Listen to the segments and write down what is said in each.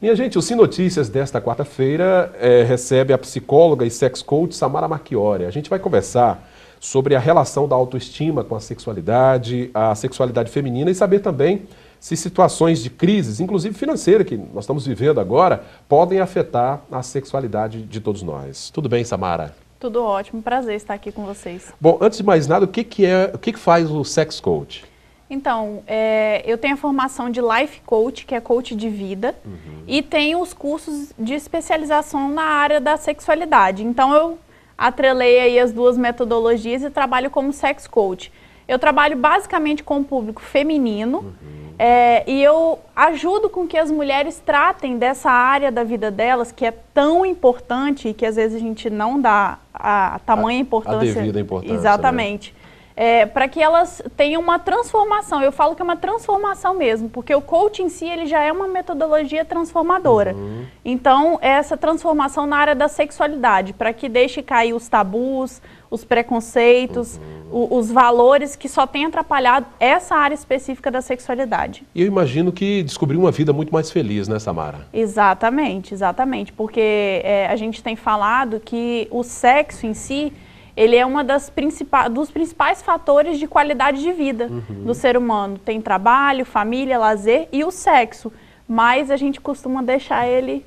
Minha gente, o Sim Notícias desta quarta-feira é, recebe a psicóloga e sex coach Samara Marchiori. A gente vai conversar sobre a relação da autoestima com a sexualidade, a sexualidade feminina e saber também se situações de crises, inclusive financeira, que nós estamos vivendo agora, podem afetar a sexualidade de todos nós. Tudo bem, Samara? Tudo ótimo, prazer estar aqui com vocês. Bom, antes de mais nada, o que, que é, o que, que faz o sex coach? Então, é, eu tenho a formação de Life Coach, que é coach de vida, uhum. e tenho os cursos de especialização na área da sexualidade. Então, eu atrelei aí as duas metodologias e trabalho como sex coach. Eu trabalho basicamente com o público feminino uhum. é, e eu ajudo com que as mulheres tratem dessa área da vida delas que é tão importante e que às vezes a gente não dá a tamanha importância. A devida importância. Né? Exatamente. Né? é, para que elas tenham uma transformação. Eu falo que é uma transformação mesmo, porque o coaching em si ele já é uma metodologia transformadora. Uhum. Então, é essa transformação na área da sexualidade, para que deixe cair os tabus, os preconceitos, uhum. o, os valores que só tem atrapalhado essa área específica da sexualidade. E eu imagino que descobriu uma vida muito mais feliz, né, Samara? Exatamente, exatamente. Porque é, a gente tem falado que o sexo em si ele é uma das principais dos principais fatores de qualidade de vida uhum. do ser humano. Tem trabalho, família, lazer e o sexo, mas a gente costuma deixar ele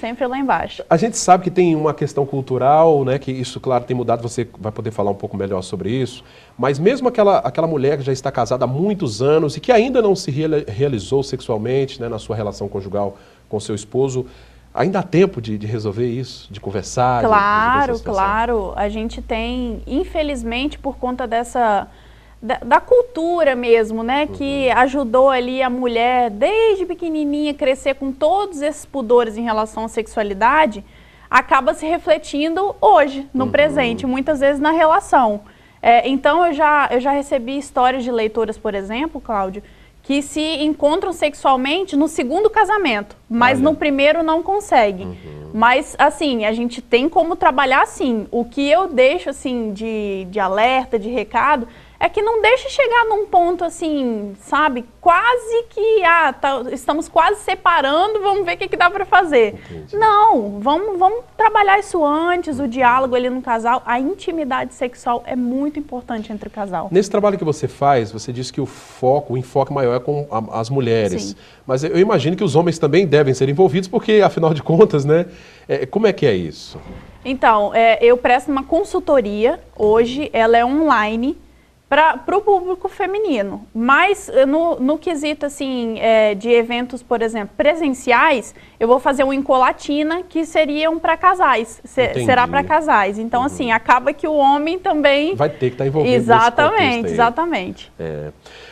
sempre lá embaixo. A gente sabe que tem uma questão cultural, né, que isso, claro, tem mudado, você vai poder falar um pouco melhor sobre isso, mas mesmo aquela, aquela mulher que já está casada há muitos anos e que ainda não se realizou sexualmente né, na sua relação conjugal com seu esposo, Ainda há tempo de, de resolver isso, de conversar? Claro, de, claro. A gente tem, infelizmente, por conta dessa da, da, cultura mesmo, né? Uhum. Que ajudou ali a mulher, desde pequenininha, crescer com todos esses pudores em relação à sexualidade, acaba se refletindo hoje, no uhum. presente, muitas vezes na relação. É, então, eu já, eu já recebi histórias de leitoras, por exemplo, Cláudio, que se encontram sexualmente no segundo casamento, mas Olha. no primeiro não consegue. Uhum. Mas assim, a gente tem como trabalhar sim. O que eu deixo assim de, de alerta, de recado, é que não deixe chegar num ponto assim, sabe? Quase que, ah, tá, estamos quase separando, vamos ver o que, que dá para fazer. Entendi. Não, vamos, vamos trabalhar isso antes, o diálogo ali no casal. A intimidade sexual é muito importante entre o casal. Nesse trabalho que você faz, você diz que o foco, o enfoque maior é com a, as mulheres. Sim. Mas eu imagino que os homens também devem ser envolvidos, porque, afinal de contas, né? É, como é que é isso? Então, é, eu presto uma consultoria hoje, ela é online para o público feminino. Mas eh, no, no quesito assim é, de eventos, por exemplo, presenciais, eu vou fazer um encolatina que seriam para casais, se, será para casais. Então assim, uhum. assim acaba que o homem também vai ter que estar tá envolvido. Exatamente, exatamente. É.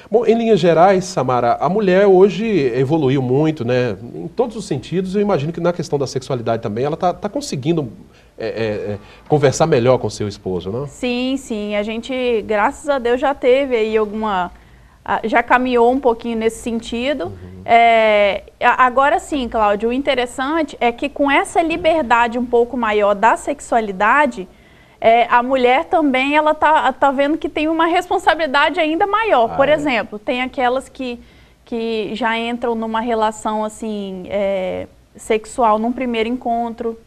Bom, em linhas gerais, Samara, a mulher hoje evoluiu muito, né? Em todos os sentidos, eu imagino que na questão da sexualidade também, ela está tá conseguindo é, é, é, conversar melhor com seu esposo, né? Sim, sim. A gente, graças a Deus, já teve aí alguma... Já caminhou um pouquinho nesse sentido. Uhum. É, agora sim, Cláudio, o interessante é que com essa liberdade um pouco maior da sexualidade, é, a mulher também ela tá, tá vendo que tem uma responsabilidade ainda maior. Ah, Por é. exemplo, tem aquelas que, que já entram numa relação assim é, sexual num primeiro encontro.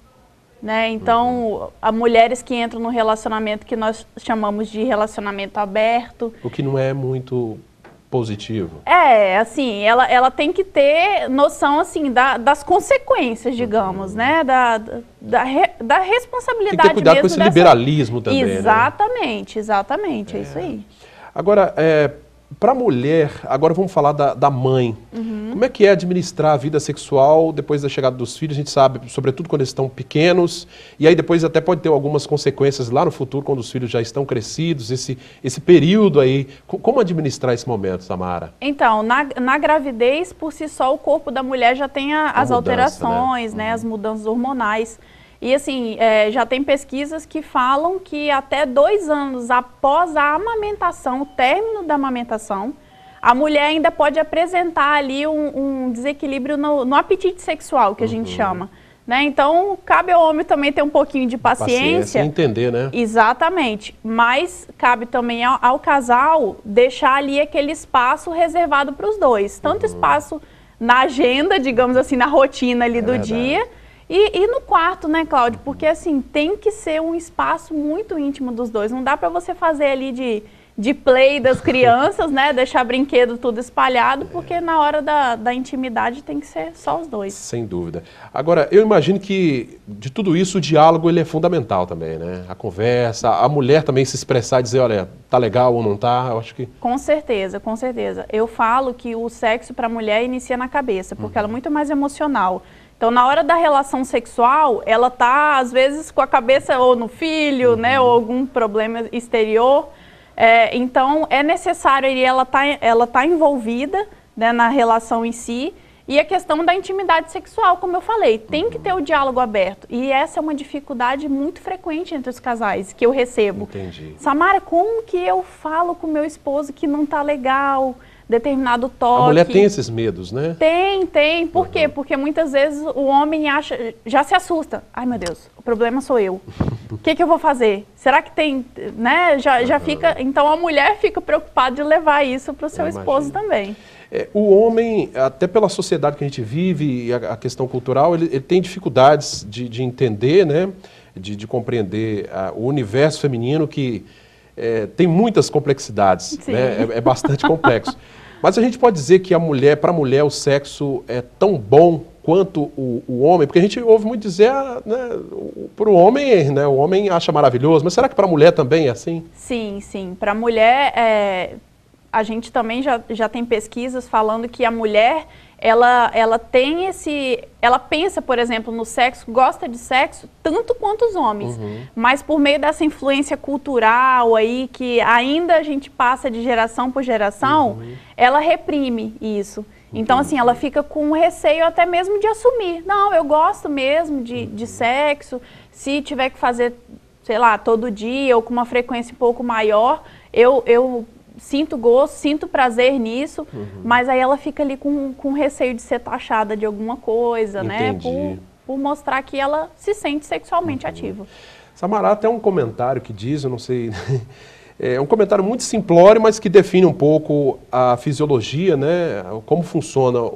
Né? Então, uhum. mulheres que entram no relacionamento que nós chamamos de relacionamento aberto. O que não é muito positivo. É, assim, ela, ela tem que ter noção, assim, da, das consequências, digamos, uhum. né? Da, da, da responsabilidade tem que ter cuidado com esse dessa... liberalismo também, Exatamente, né? exatamente, é, é isso é. aí. Agora, é, para a mulher, agora vamos falar da, da mãe. Uhum. Como é que é administrar a vida sexual depois da chegada dos filhos? A gente sabe, sobretudo quando eles estão pequenos, e aí depois até pode ter algumas consequências lá no futuro, quando os filhos já estão crescidos, esse, esse período aí. Como administrar esse momento, Samara? Então, na, na gravidez, por si só, o corpo da mulher já tem a, as mudança, né? alterações, né? né? Uhum. as mudanças hormonais. E assim, é, já tem pesquisas que falam que até dois anos após a amamentação, o término da amamentação, a mulher ainda pode apresentar ali um, um desequilíbrio no, no, apetite sexual, que a uhum. gente chama. Né? Então, cabe ao homem também ter um pouquinho de paciência. paciência entender, né? Exatamente. Mas cabe também ao, ao casal deixar ali aquele espaço reservado para os dois. Tanto uhum. espaço na agenda, digamos assim, na rotina ali é do dia e, e no quarto, né, Cláudio? Porque assim, tem que ser um espaço muito íntimo dos dois. Não dá para você fazer ali de, de play das crianças, né? Deixar brinquedo tudo espalhado, porque na hora da, da intimidade tem que ser só os dois. Sem dúvida. Agora, eu imagino que de tudo isso o diálogo ele é fundamental também, né? A conversa, a mulher também se expressar e dizer, olha, tá legal ou não tá, eu acho que... Com certeza, com certeza. Eu falo que o sexo para a mulher inicia na cabeça, porque uhum. ela é muito mais emocional. Então, na hora da relação sexual, ela tá às vezes com a cabeça ou no filho, uhum. né, ou uhum. algum problema exterior. É, então, é necessário e ela tá ela tá envolvida né, na relação em si. E a questão da intimidade sexual, como eu falei, tem que uhum. ter o diálogo aberto. E essa é uma dificuldade muito frequente entre os casais que eu recebo. Entendi. Samara, como que eu falo com meu esposo que não tá legal? determinado toque. A mulher tem esses medos, né? Tem, tem. Por uhum. quê? Porque muitas vezes o homem acha, já se assusta. Ai, meu Deus, o problema sou eu. O que, que, eu vou fazer? Será que tem, né? Já, já uhum. fica. Então a mulher fica preocupada de levar isso para o seu eu esposo imagino. também. É, o homem, até pela sociedade que a gente vive e a, a questão cultural, ele, ele, tem dificuldades de, de entender, né? De, de compreender a, ah, o universo feminino que é, tem muitas complexidades, né? é, é, bastante complexo. Mas a gente pode dizer que a mulher, para a mulher, o sexo é tão bom quanto o, o homem, porque a gente ouve muito dizer, ah, né, para o homem, né, o homem acha maravilhoso, mas será que para a mulher também é assim? Sim, sim. Para a mulher, é, a gente também já, já tem pesquisas falando que a mulher ela, ela tem esse. Ela pensa, por exemplo, no sexo, gosta de sexo tanto quanto os homens. Uhum. Mas por meio dessa influência cultural aí, que ainda a gente passa de geração por geração, uhum. ela reprime isso. Uhum. Então, assim, ela fica com receio até mesmo de assumir. Não, eu gosto mesmo de, de uhum. sexo. Se tiver que fazer, sei lá, todo dia ou com uma frequência um pouco maior, eu, eu sinto gosto, sinto prazer nisso, uhum. mas aí ela fica ali com, com receio de ser taxada de alguma coisa, né? Entendi. né? Por, por mostrar que ela se sente sexualmente uhum. ativa. Samará tem um comentário que diz, eu não sei. É um comentário muito simplório, mas que define um pouco a fisiologia, né? como funciona o,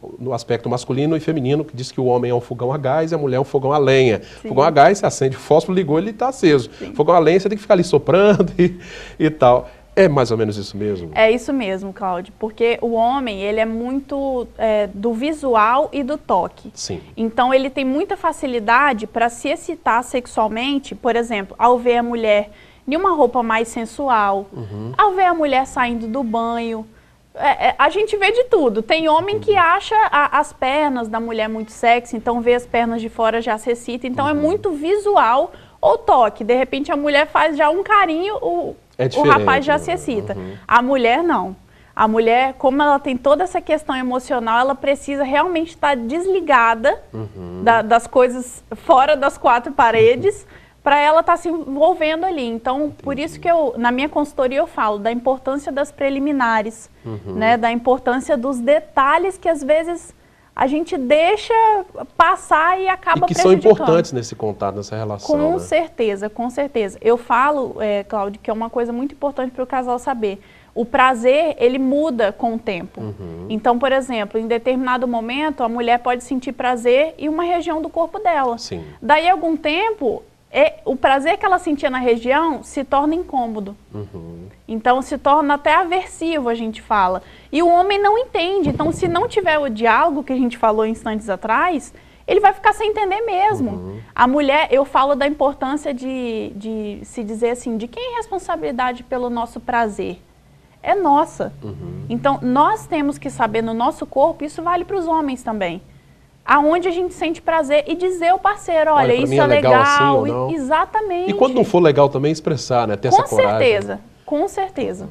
o, no aspecto masculino e feminino, que diz que o homem é um fogão a gás e a mulher é um fogão a lenha. Sim. Fogão a gás, você acende o fósforo, ligou, ele está aceso. Sim. Fogão a lenha, você tem que ficar ali soprando e, e tal. É mais ou menos isso mesmo. É isso mesmo, Cláudio, porque o homem ele é muito é, do visual e do toque. Sim. Então ele tem muita facilidade para se excitar sexualmente, por exemplo, ao ver a mulher em uma roupa mais sensual, uhum. ao ver a mulher saindo do banho. É, é, a gente vê de tudo. Tem homem uhum. que acha a, as pernas da mulher muito sexy, então vê as pernas de fora já se excita. Então é uhum. é muito visual ou toque. De repente a mulher faz já um carinho, o é o rapaz já né? se excita. Uhum. A mulher não. A mulher, como ela tem toda essa questão emocional, ela precisa realmente estar desligada uhum. da, das coisas fora das quatro paredes para ela estar tá se envolvendo ali. Então, por isso que eu, na minha consultoria, eu falo da importância das preliminares, uhum. né, da importância dos detalhes que às vezes a gente deixa passar e acaba e que são importantes nesse contato, nessa relação. Com né? certeza, com certeza. Eu falo, é, Cláudio, que é uma coisa muito importante para o casal saber. O prazer, ele muda com o tempo. Uhum. Então, por exemplo, em determinado momento, a mulher pode sentir prazer em uma região do corpo dela. Sim. Daí, algum tempo, é, o prazer que ela sentia na região se torna incômodo. Uhum. Então, se torna até aversivo, a gente fala. E o homem não entende. Então, se não tiver o diálogo que a gente falou instantes atrás, ele vai ficar sem entender mesmo. Uhum. A mulher, eu falo da importância de, de se dizer assim, de quem é a responsabilidade pelo nosso prazer? É nossa. Uhum. Então, nós temos que saber no nosso corpo, isso vale para os homens também. Aonde a gente sente prazer e dizer ao parceiro, olha, olha isso é, é legal. Assim legal assim, e, exatamente. E quando não for legal também expressar, né? Ter Com essa coragem. Com certeza. Né? Com certeza.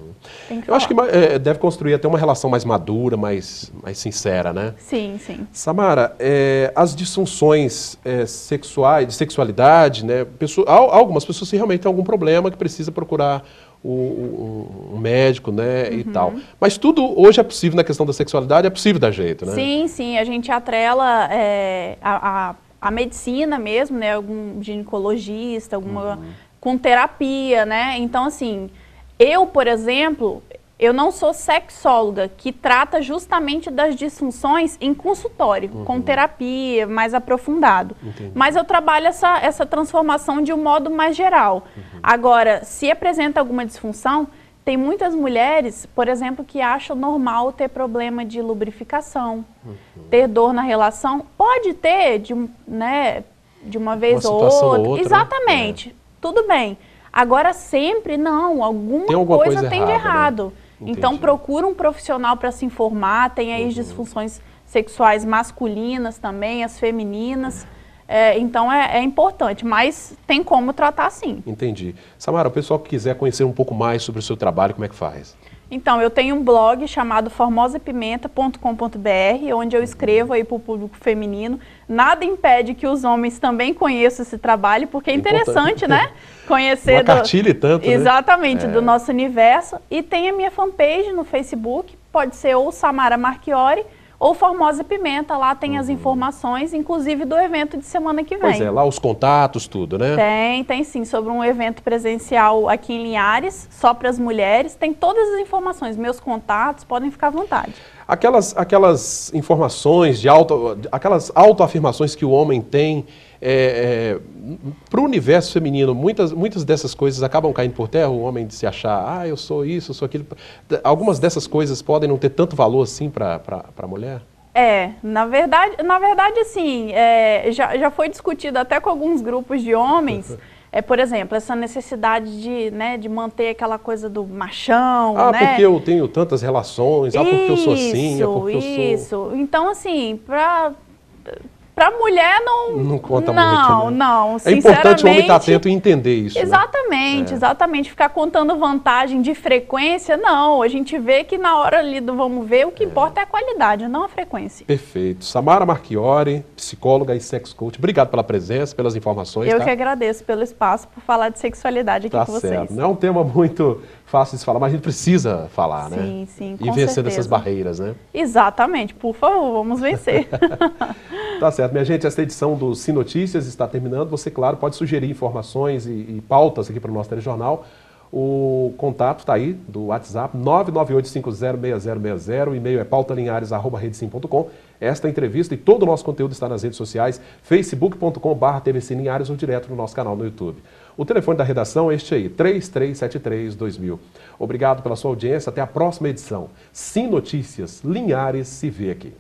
Uhum. Eu acho que é, deve construir até uma relação mais madura, mais, mais sincera, né? Sim, sim. Samara, é, as disfunções é, sexuais, de sexualidade, né? Pessoa, algumas pessoas realmente têm algum problema que precisa procurar o, o, o médico, né, uhum. e tal. Mas tudo hoje é possível na questão da sexualidade, é possível dar jeito, né? Sim, sim, a gente atrela a, a, a, medicina mesmo, né, algum ginecologista, alguma... Uhum. com terapia, né, então assim eu, por exemplo, eu não sou sexóloga, que trata justamente das disfunções em consultório, uhum. com terapia mais aprofundado. Entendi. Mas eu trabalho essa, essa transformação de um modo mais geral. Uhum. Agora, se apresenta alguma disfunção, tem muitas mulheres, por exemplo, que acham normal ter problema de lubrificação, uhum. ter dor na relação. Pode ter, de, né, de uma vez uma ou, outra. ou outra. Né? Exatamente. É. Tudo bem. Agora, sempre, não, alguma, tem alguma coisa, coisa, tem errada, de né? errado. Né? Então, procura um profissional para se informar, tem aí uhum. disfunções sexuais masculinas também, as femininas. É, então é, é, importante, mas tem como tratar sim. Entendi. Samara, o pessoal que quiser conhecer um pouco mais sobre o seu trabalho, como é que faz? Então, eu tenho um blog chamado formosapimenta.com.br, onde eu escrevo aí para o público feminino. Nada impede que os homens também conheçam esse trabalho, porque é interessante, Importante. né? Conhecer. Uma do... tanto. Né? Exatamente, né? do é. nosso universo. E tem a minha fanpage no Facebook, pode ser ou Samara Marchiori ou Formosa Pimenta, lá tem uhum. as informações, inclusive do evento de semana que vem. Pois é, lá os contatos, tudo, né? Tem, tem sim, sobre um evento presencial aqui em Linhares, só para as mulheres, tem todas as informações, meus contatos, podem ficar à vontade aquelas, aquelas informações de auto, aquelas autoafirmações que o homem tem é, é, para o universo feminino, muitas, muitas dessas coisas acabam caindo por terra, o homem de se achar, ah, eu sou isso, eu sou aquilo. Algumas dessas coisas podem não ter tanto valor assim para a mulher? É, na verdade, na verdade, assim, é, já, já foi discutido até com alguns grupos de homens. É, por exemplo, essa necessidade de, né, de manter aquela coisa do machão, Ah, né? porque eu tenho tantas relações, ah, porque eu sou assim, é porque eu sou... Isso, então assim, para para mulher não. Não conta não, muito. Né? Não, não. É importante o homem tá estar atento e entender isso. Né? Exatamente, né? exatamente. Ficar contando vantagem de frequência, não. A gente vê que na hora ali do vamos ver, o que é. importa é a qualidade, não a frequência. Perfeito. Samara Marchiori, psicóloga e sex coach, obrigado pela presença, pelas informações. Eu tá? que agradeço pelo espaço, por falar de sexualidade aqui tá com vocês. Certo. Não é um tema muito fácil de se falar, mas a gente precisa falar, sim, né? Sim, sim. E vencendo certeza. essas barreiras, né? Exatamente, por favor, vamos vencer. tá certo certo, minha gente, esta edição do Sim Notícias está terminando. Você, claro, pode sugerir informações e, e pautas aqui para o nosso telejornal. O contato está aí do WhatsApp 998506060. O e-mail é pautalinhares.com. Esta entrevista e todo o nosso conteúdo está nas redes sociais, facebook.com.br ou direto no nosso canal no YouTube. O telefone da redação é este aí, 33732000. Obrigado pela sua audiência, até a próxima edição. Sim Notícias, Linhares se vê aqui.